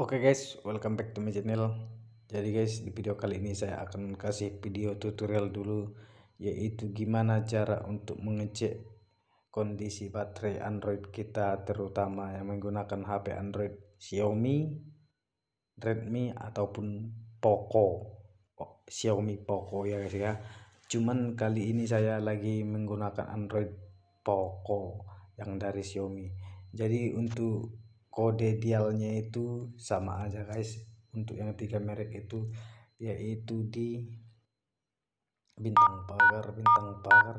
Oke okay guys, welcome back to my channel. Jadi guys, di video kali ini saya akan kasih video tutorial dulu yaitu gimana cara untuk mengecek kondisi baterai Android kita terutama yang menggunakan HP Android Xiaomi, Redmi ataupun Poco. Oh, Xiaomi Poco ya guys ya. Cuman kali ini saya lagi menggunakan Android Poco yang dari Xiaomi. Jadi untuk kode dialnya itu sama aja guys untuk yang tiga merek itu yaitu di bintang pagar bintang pagar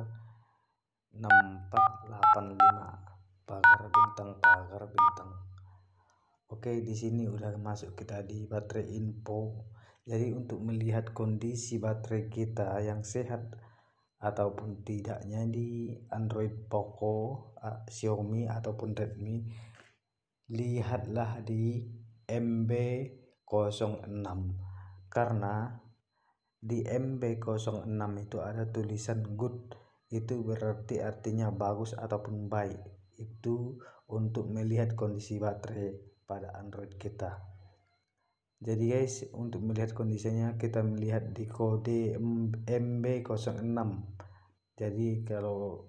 6485 pagar bintang pagar bintang oke di sini udah masuk kita di baterai info jadi untuk melihat kondisi baterai kita yang sehat ataupun tidaknya di Android Poco, Xiaomi ataupun Redmi lihatlah di MB06 karena di MB06 itu ada tulisan good itu berarti artinya bagus ataupun baik itu untuk melihat kondisi baterai pada Android kita jadi guys untuk melihat kondisinya kita melihat di kode MB06 jadi kalau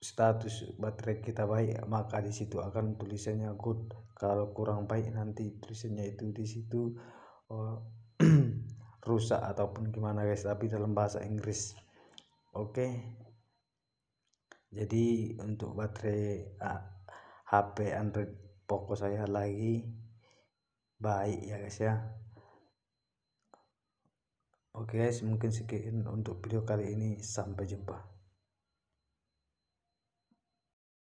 status baterai kita baik maka di situ akan tulisannya good kalau kurang baik nanti tulisannya itu di situ uh, rusak ataupun gimana guys tapi dalam bahasa Inggris oke okay. jadi untuk baterai uh, ah, HP Android Poco saya lagi baik ya guys ya oke okay guys mungkin sekian untuk video kali ini sampai jumpa